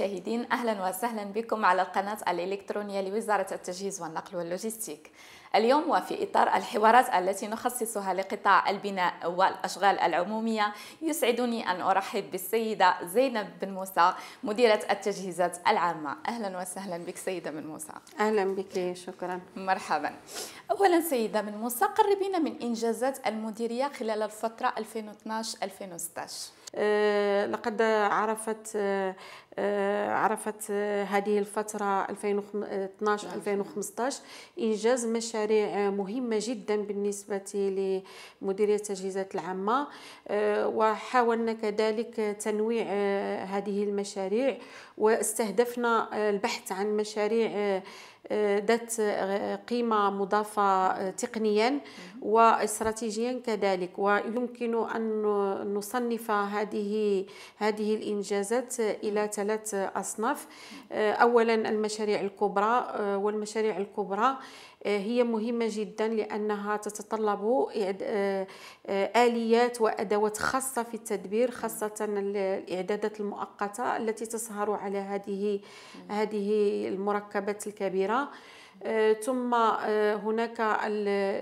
المشاهدين أهلا وسهلا بكم على القناة الإلكترونية لوزارة التجهيز والنقل واللوجستيك اليوم وفي إطار الحوارات التي نخصصها لقطاع البناء والأشغال العمومية يسعدني أن أرحب بالسيدة زينب بن موسى مديرة التجهيزات العامة أهلا وسهلا بك سيدة بن موسى أهلا بك شكرا مرحبا أولا سيدة بن موسى قربينا من إنجازات المديرية خلال الفترة 2012-2016 أه، لقد عرفت أه، أه، عرفت هذه الفترة 2012-2015 إنجاز مشاريع مشاريع مهمة جدا بالنسبة لمديرية التجهيزات العامة آه، وحاولنا كذلك تنويع آه، هذه المشاريع واستهدفنا آه، البحث عن مشاريع آه، ذات آه، قيمة مضافة آه، تقنيا واستراتيجيا كذلك ويمكن أن نصنف هذه هذه الإنجازات إلى ثلاث أصناف أولا المشاريع الكبرى والمشاريع الكبرى هي مهمة جدا لأنها تتطلب آليات وأدوات خاصة في التدبير خاصة الإعدادات المؤقتة التي تسهر على هذه هذه المركبات الكبيرة الكبيره آه، ثم آه، هناك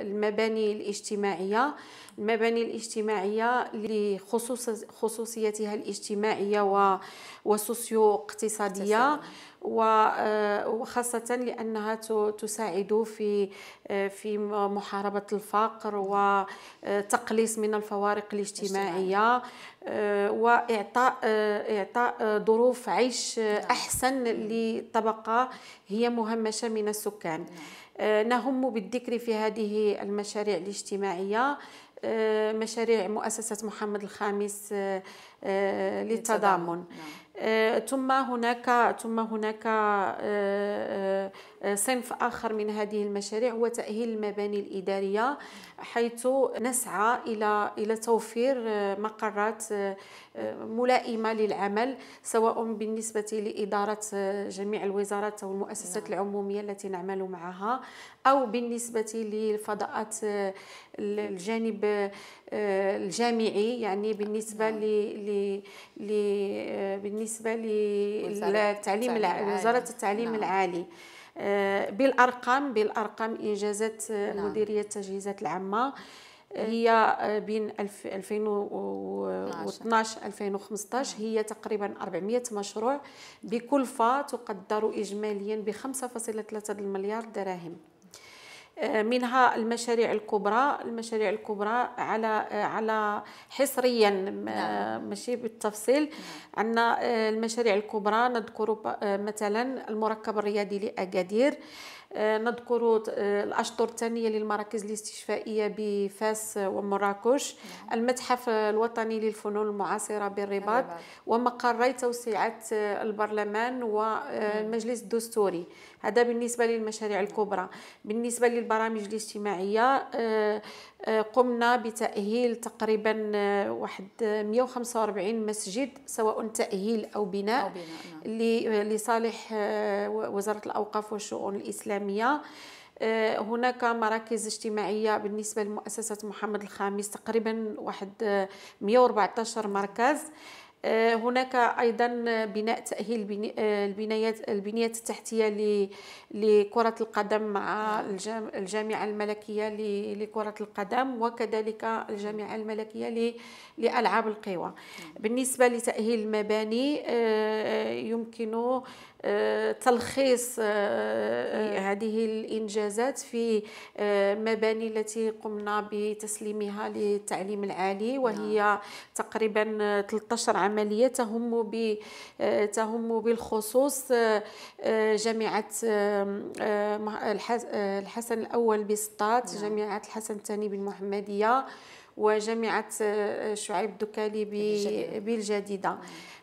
المباني الاجتماعية المباني الاجتماعية لخصوصيتها الاجتماعية وسوسيو اقتصادية آه، وخاصة لأنها تساعد في آه، في محاربة الفقر وتقليص آه، من الفوارق الاجتماعية وإعطاء إعطاء ظروف عيش نعم. أحسن لطبقة هي مهمشة من السكان نعم. نهم بالذكر في هذه المشاريع الاجتماعية مشاريع مؤسسة محمد الخامس للتضامن نعم. آه، ثم هناك ثم هناك آه، آه، صنف اخر من هذه المشاريع هو تاهيل المباني الاداريه حيث نسعى الى الى توفير آه، مقرات آه، آه، ملائمه للعمل سواء بالنسبه لاداره جميع الوزارات او المؤسسات نعم. العموميه التي نعمل معها او بالنسبه للفضاءات الجانب الجامعي يعني بالنسبه نعم. ل بالنسبه للتعليم وزاره التعليم نعم. العالي آه، بالارقام بالارقام انجازات آه، نعم. مديريه التجهيزات العامه آه. هي بين 2012 2015 نعم. هي تقريبا 400 مشروع بكلفه تقدر اجماليا ب 5.3 مليار دراهم منها المشاريع الكبرى المشاريع الكبرى على على حصريا نعم. ماشي بالتفصيل نعم. عندنا آه، المشاريع الكبرى نذكر آه، مثلا المركب الرياضي لاكادير آه، نذكر آه، الأشطر الثانية للمراكز الاستشفائية بفاس ومراكش نعم. المتحف الوطني للفنون المعاصرة بالرباط ومقري توسيعات آه، البرلمان والمجلس نعم. الدستوري هذا بالنسبة للمشاريع الكبرى بالنسبة للبرامج الاجتماعية آه، قمنا بتأهيل تقريبا آه، واحد 145 آه، مسجد سواء تأهيل أو بناء, أو بناء نعم. لصالح وزارة الأوقاف والشؤون الإسلامية هناك مراكز اجتماعية بالنسبة لمؤسسة محمد الخامس تقريبا واحد 114 مركز آه، هناك ايضا بناء تاهيل البنايات آه، البنيه التحتيه لكره القدم مع الجامعه الملكيه لكره القدم وكذلك الجامعه الملكيه لالعاب القوى بالنسبه لتاهيل المباني آه، يمكن تلخيص آه، آه، إيه. هذه الانجازات في المباني آه، التي قمنا بتسليمها للتعليم العالي وهي نعم. تقريبا 13 عمليه تهم ب تهم بالخصوص جامعه الحسن الاول بسطات نعم. جامعه الحسن الثاني بالمحمديه وجامعة آه، شعيب دكالي بالجديدة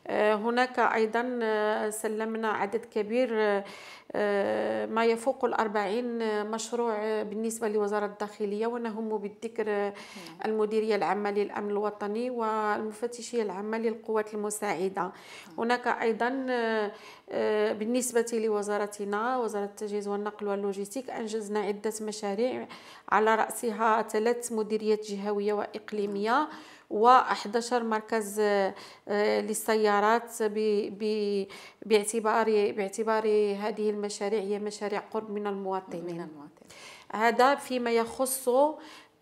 آه، هناك أيضا آه، سلمنا عدد كبير ما يفوق الأربعين مشروع بالنسبة لوزارة الداخلية ونهم بالذكر المديرية العامة للأمن الوطني والمفتشية العامة للقوات المساعدة هناك أيضا بالنسبة لوزارتنا وزارة التجهيز والنقل واللوجستيك أنجزنا عدة مشاريع على رأسها ثلاث مديريات جهوية مستوى إقليمية و11 مركز آه، للسيارات باعتبار باعتبار هذه المشاريع هي مشاريع قرب من المواطنين هذا فيما يخص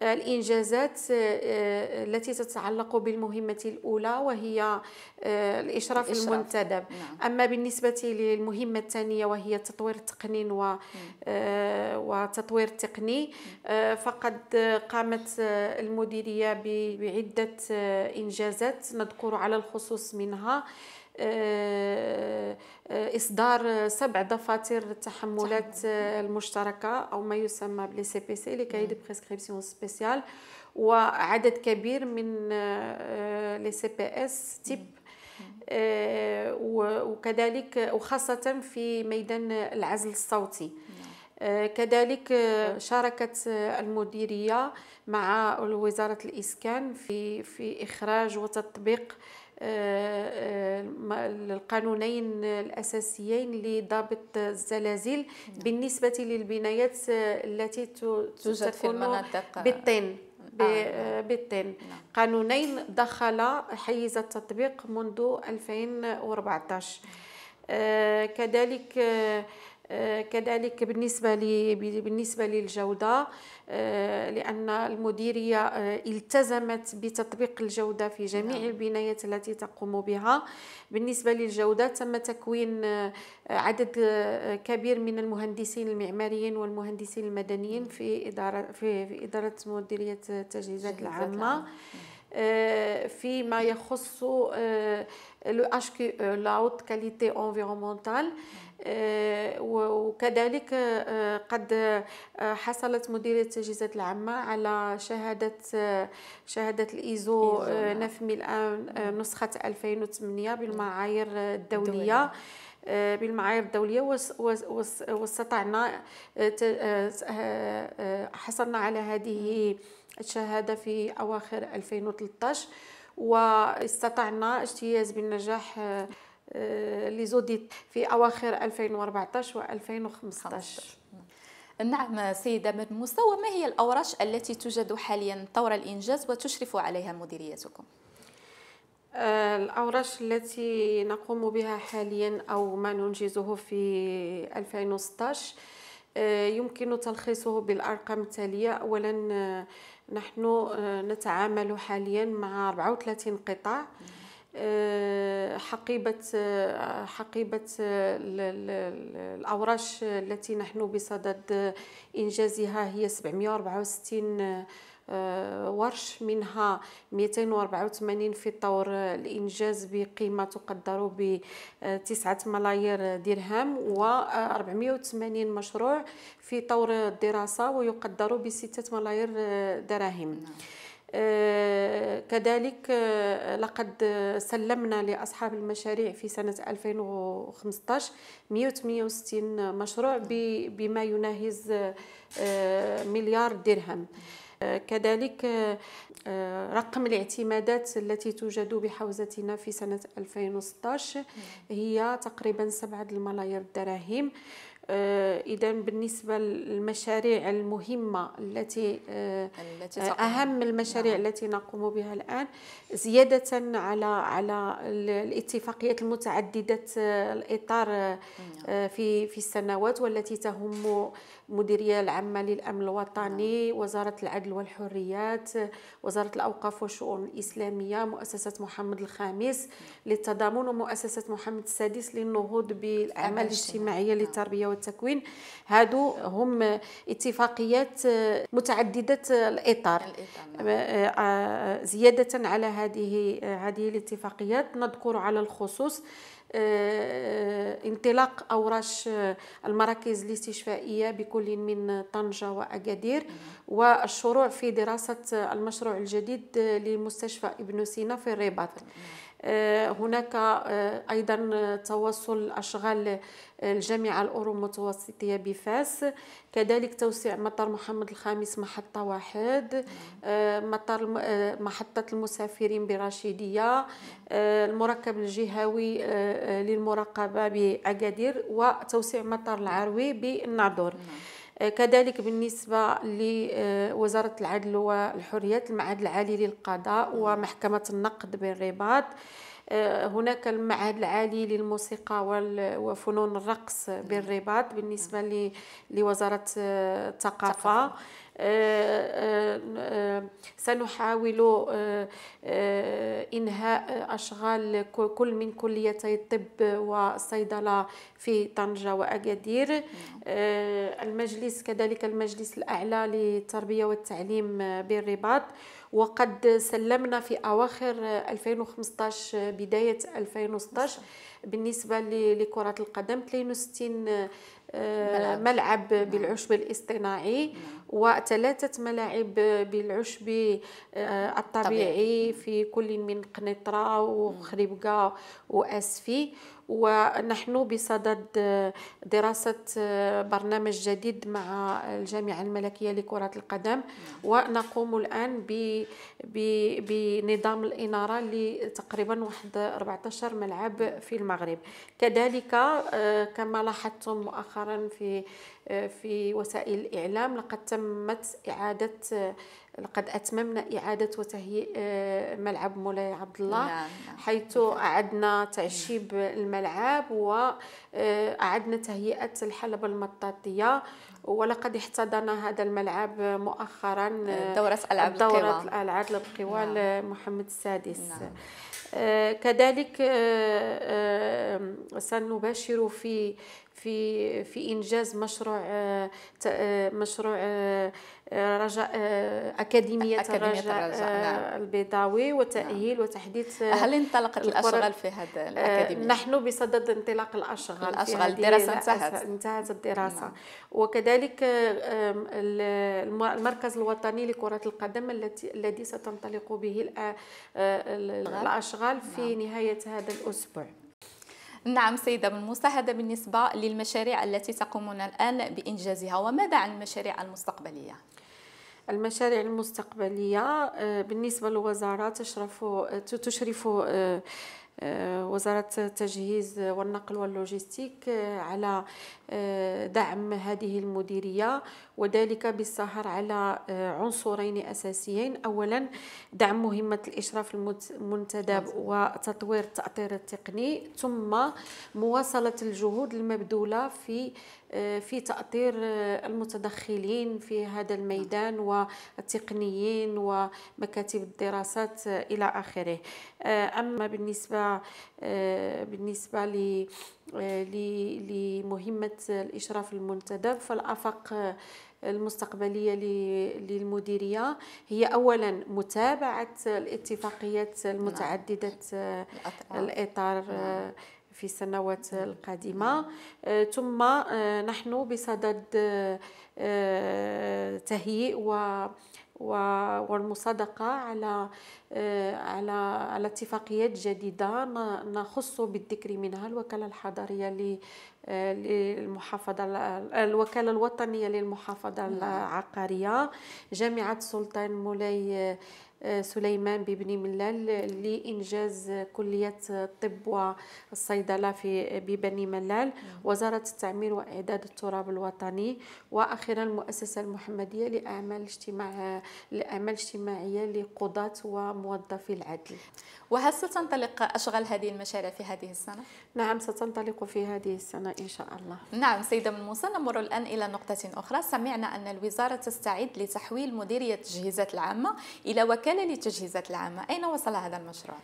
الإنجازات آه، التي تتعلق بالمهمة الأولى وهي آه، الإشراف, الإشراف. المنتدب نعم. أما بالنسبة للمهمة الثانية وهي تطوير التقنين و... آه، وتطوير التقني فقد قامت المديرية بعدة إنجازات نذكر على الخصوص منها آه، آه، اصدار سبع دفاتر التحملات آه، المشتركه او ما يسمى بلي سي بي سي لي كاي بريسكريبسيون سبيسيال وعدد كبير من لي سي بي اس تيب نعم. وكذلك وخاصه في ميدان العزل الصوتي نعم. كذلك نعم. شاركت المديريه مع وزاره الاسكان في في اخراج وتطبيق آه، آه، القانونين الأساسيين لضبط الزلازل نعم. بالنسبة للبنايات آه، التي في المناطق بالطين نعم. بالطين نعم. قانونين دخل حيز التطبيق منذ 2014 كذلك آه، كذلك بالنسبة لي بالنسبة للجودة آه، لأن المديرية آه، التزمت بتطبيق الجودة في جميع نعم. البنايات التي تقوم بها بالنسبة للجودة تم تكوين عدد كبير من المهندسين المعماريين والمهندسين المدنيين نعم. في إدارة في إدارة مديرية التجهيزات العامة آه، فيما يخص لو اتش كي او لاوت كاليتي انفيرومونتال وكذلك آه، قد آه، حصلت مديريه التجهيزات العامه على شهاده شهاده الايزو نعم. نف الآن نسخه 2008 بالمعايير الدوليه بالمعايير الدوليه واستطعنا حصلنا على هذه الشهادة في أواخر 2013 واستطعنا اجتياز بالنجاح آه، آه، لزوديت في أواخر 2014 و 2015 نعم سيدة من مستوى ما هي الأوراش التي توجد حاليا طور الإنجاز وتشرف عليها مديريتكم؟ آه، الأوراش التي نقوم بها حاليا أو ما ننجزه في 2016 يمكن تلخيصه بالأرقام التالية أولا نحن آه، نتعامل حاليا مع 34 قطاع آه، حقيبة آه، حقيبة آه، الأوراش التي نحن بصدد إنجازها هي 764 ورش منها 284 في طور الإنجاز بقيمة تقدر ب 9 ملايير درهم و 480 مشروع في طور الدراسة ويقدر ب 6 ملايير دراهم نعم. آه، كذلك آه، لقد سلمنا لأصحاب المشاريع في سنة 2015 168 مشروع بما يناهز آه، مليار درهم كذلك رقم الاعتمادات التي توجد بحوزتنا في سنة 2016 هي تقريبا 7 الملايير دراهم آه، اذا بالنسبه للمشاريع المهمه التي آه، اهم المشاريع نعم. التي نقوم بها الان زياده على على الاتفاقيات المتعدده آه، الاطار نعم. في في السنوات والتي تهم المديريه العامه للامن الوطني نعم. وزاره العدل والحريات وزاره الاوقاف والشؤون الاسلاميه مؤسسه محمد الخامس نعم. للتضامن ومؤسسه محمد السادس للنهوض بالاعمال الاجتماعيه نعم. للتربيه والتكوين هادو هم اتفاقيات متعدده الاطار آه، آه، زياده على هذه هذه الاتفاقيات نذكر على الخصوص آه، انطلاق اوراش آه، المراكز الاستشفائيه بكل من طنجه واكادير والشروع في دراسه المشروع الجديد لمستشفى ابن سينا في الرباط آه، هناك آه، أيضا توصل أشغال آه، الجامعة الأورو المتوسطية بفاس كذلك توسيع مطار محمد الخامس محطة واحد مطار محطة المسافرين برشيدية المركب الجهوي للمراقبة بأكادير وتوسيع مطار العروي بالناظور نعم. آه، كذلك بالنسبة لوزارة العدل والحريات المعهد العالي للقضاء ومحكمة النقد بالرباط آه، هناك المعهد العالي للموسيقى وفنون الرقص بالرباط بالنسبة لوزارة آه، الثقافة سنحاول آه، آه، إنهاء أشغال كل من كليتي الطب والصيدلة في طنجة وأكادير نعم. آه، المجلس كذلك المجلس الأعلى للتربية والتعليم بالرباط وقد سلمنا في أواخر 2015 بداية 2016 نعم. بالنسبة لكرة القدم 62 ملعب نعم. بالعشب الاصطناعي وثلاثة ملاعب بالعشب آه، الطبيعي في كل من قنيطرة وخريبكة وأسفي ونحن بصدد دراسة آه، برنامج جديد مع الجامعة الملكية لكرة القدم ونقوم الآن بنظام الإنارة لتقريبا واحد 14 ملعب في المغرب كذلك آه، كما لاحظتم مؤخرا في آه، في وسائل الإعلام لقد تمت إعادة آه، لقد اتممنا اعاده وتهيئ آه، ملعب مولاي عبد الله نعم،, نعم. حيث اعدنا تعشيب الملعب واعدنا آه، تهيئه الحلبه المطاطيه ولقد احتضن هذا الملعب مؤخرا آه، دورة العاب القوى دورة الالعاب القوى نعم. محمد السادس نعم. كذلك سنباشر في في في انجاز مشروع مشروع آه، رجاء آه، أكاديمية, أكاديمية الرجاء, آه، نعم. البيضاوي وتأهيل نعم. وتحديث هل انطلقت الأشغال في هذا الأكاديمية؟ نحن بصدد انطلاق الأشغال الأشغال الدراسة انتهت انتهت الدراسة نعم. وكذلك المركز الوطني لكرة القدم الذي ستنطلق به الأشغال في نعم. نهاية هذا الأسبوع نعم سيدة من هذا بالنسبة للمشاريع التي تقومون الآن بإنجازها وماذا عن المشاريع المستقبلية؟ المشاريع المستقبلية آه، بالنسبة للوزارة تشرف آه، تشرف آه، وزارة التجهيز والنقل واللوجستيك على آه، دعم هذه المديرية وذلك بالسهر على آه، عنصرين أساسيين أولا دعم مهمة الإشراف المنتدب وتطوير التأطير التقني ثم مواصلة الجهود المبذولة في آه، في تأطير المتدخلين في هذا الميدان والتقنيين ومكاتب الدراسات إلى آخره أما بالنسبة آه، بالنسبة آه، لمهمة الإشراف المنتدب فالأفق آه، المستقبلية للمديرية هي أولا متابعة الاتفاقيات نعم. المتعددة الإطار نعم. في السنوات نعم. القادمة ثم نحن بصدد تهيئ و والمصادقة على آه، على على اتفاقيات جديدة نخص بالذكر منها الوكالة الحضرية آه، للمحافظة الوكالة الوطنية للمحافظة نعم. العقارية جامعة سلطان مولاي سليمان ببني ملال لإنجاز كلية الطب والصيدلة في ببني ملال وزارة التعمير وإعداد التراب الوطني وأخيرا المؤسسة المحمدية لأعمال اجتماع الأعمال الاجتماعية لقضاة وموظفي العدل وهل ستنطلق أشغال هذه المشاريع في هذه السنة؟ نعم ستنطلق في هذه السنة إن شاء الله نعم سيدة من موسى نمر الآن إلى نقطة أخرى سمعنا أن الوزارة تستعد لتحويل مديرية التجهيزات العامة إلى وكالة كان للتجهيزات العامة أين وصل هذا المشروع؟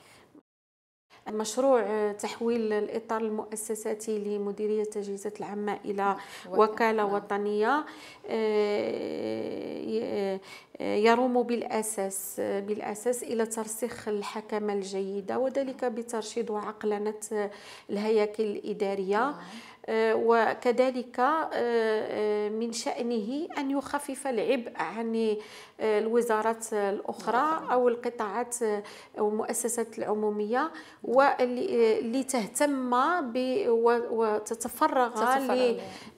مشروع آه، تحويل الاطار المؤسساتي لمديريه التجهيزات العامه الى نعم. وكاله نعم. وطنيه آه، آه، يروم بالاساس بالاساس الى ترسيخ الحكمه الجيده وذلك بترشيد وعقلنه الهياكل الاداريه نعم. آه، وكذلك آه، آه، من شأنه أن يخفف العبء عن الوزارات الأخرى أو القطاعات أو المؤسسات العمومية واللي تهتم وتتفرغ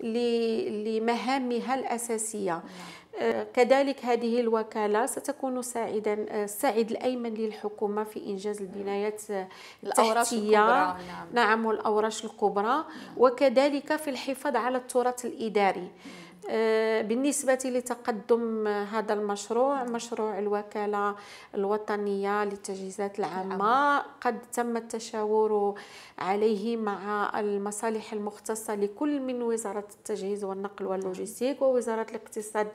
لمهامها الأساسية نعم. كذلك هذه الوكالة ستكون ساعدا الساعد الأيمن للحكومة في إنجاز البنايات التحتية نعم. نعم والأوراش الكبرى نعم. وكذلك في الحفاظ على التراث الإداري نعم. آه، بالنسبة لتقدم هذا المشروع مشروع الوكالة الوطنية للتجهيزات العامة قد تم التشاور عليه مع المصالح المختصة لكل من وزارة التجهيز والنقل واللوجستيك ووزارة الاقتصاد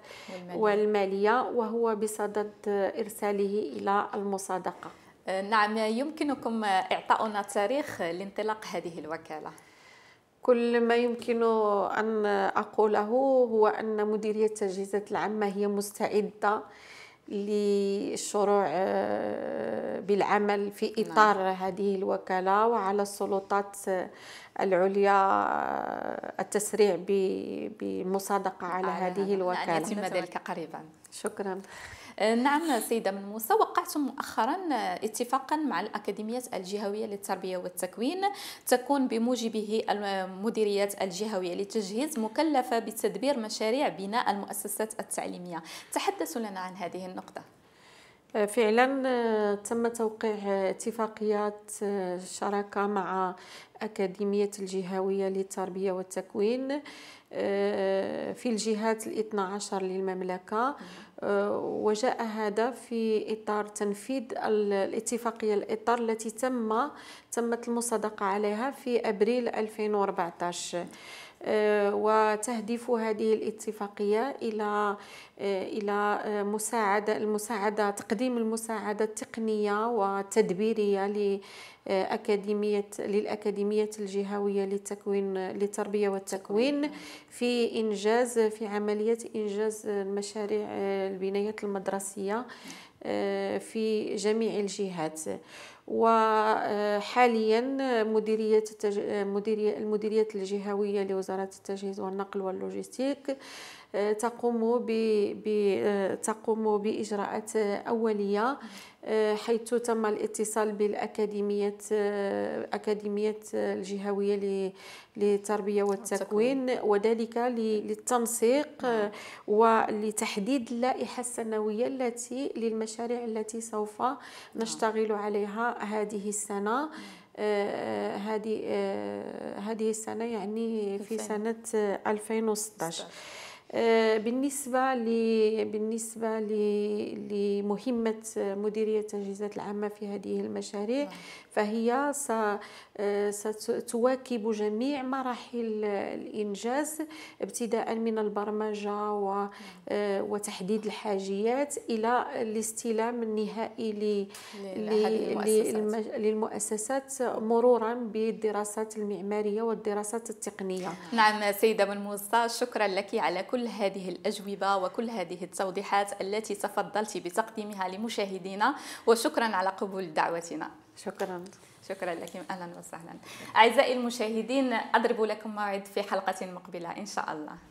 والمالية وهو بصدد إرساله إلى المصادقة آه، نعم يمكنكم إعطاؤنا تاريخ لانطلاق هذه الوكالة كل ما يمكن أن أقوله هو أن مديرية التجهيزات العامة هي مستعدة للشروع آه، بالعمل في نعم. إطار نعم. هذه الوكالة وعلى السلطات آه، العليا آه، التسريع بمصادقة على, هذه نعم، الوكالة أن يتم ذلك قريبا شكرا آه، نعم سيدة من موسى وقعتم مؤخرا آه، اتفاقا مع الأكاديمية الجهوية للتربية والتكوين تكون بموجبه المديريات الجهوية للتجهيز مكلفة بتدبير مشاريع بناء المؤسسات التعليمية تحدثوا لنا عن هذه النقطة آه، فعلا تم توقيع اتفاقيات شراكة مع أكاديمية الجهوية للتربية والتكوين في الجهات الاثنى عشر للمملكة آه، وجاء هذا في اطار تنفيذ الاتفاقيه الاطار التي تم تمت المصادقه عليها في ابريل 2014 آه، وتهدف هذه الاتفاقية إلى آه، إلى آه، مساعدة المساعدة تقديم المساعدة التقنية والتدبيرية لاكاديميه للأكاديمية الجهوية للتكوين للتربية والتكوين في إنجاز في عملية إنجاز المشاريع البنايات المدرسية آه، في جميع الجهات وحاليا مديريه مديريه الجهويه لوزاره التجهيز والنقل واللوجستيك آه، تقوم ب... ب... آه، تقوم باجراءات اوليه آه، حيث تم الاتصال بالأكاديمية آه، أكاديمية آه، الجهوية للتربية والتكوين وذلك للتنسيق نعم. ولتحديد اللائحة السنوية التي للمشاريع التي سوف نعم. نشتغل عليها هذه السنة نعم. هذه هذه السنة يعني في سنة 2016 آه، بالنسبة ل بالنسبة لمهمة مديرية التجهيزات العامة في هذه المشاريع نعم. فهي آه، ستواكب جميع مراحل الإنجاز ابتداء من البرمجة نعم. آه، وتحديد الحاجيات إلى الاستلام النهائي للمؤسسات مرورا بالدراسات المعمارية والدراسات التقنية نعم سيدة من موسى شكرا لك على كل كل هذه الأجوبة وكل هذه التوضيحات التي تفضلت بتقديمها لمشاهدينا وشكرا على قبول دعوتنا شكرا شكرا لكم اهلا وسهلا اعزائي المشاهدين اضرب لكم موعد في حلقه مقبله ان شاء الله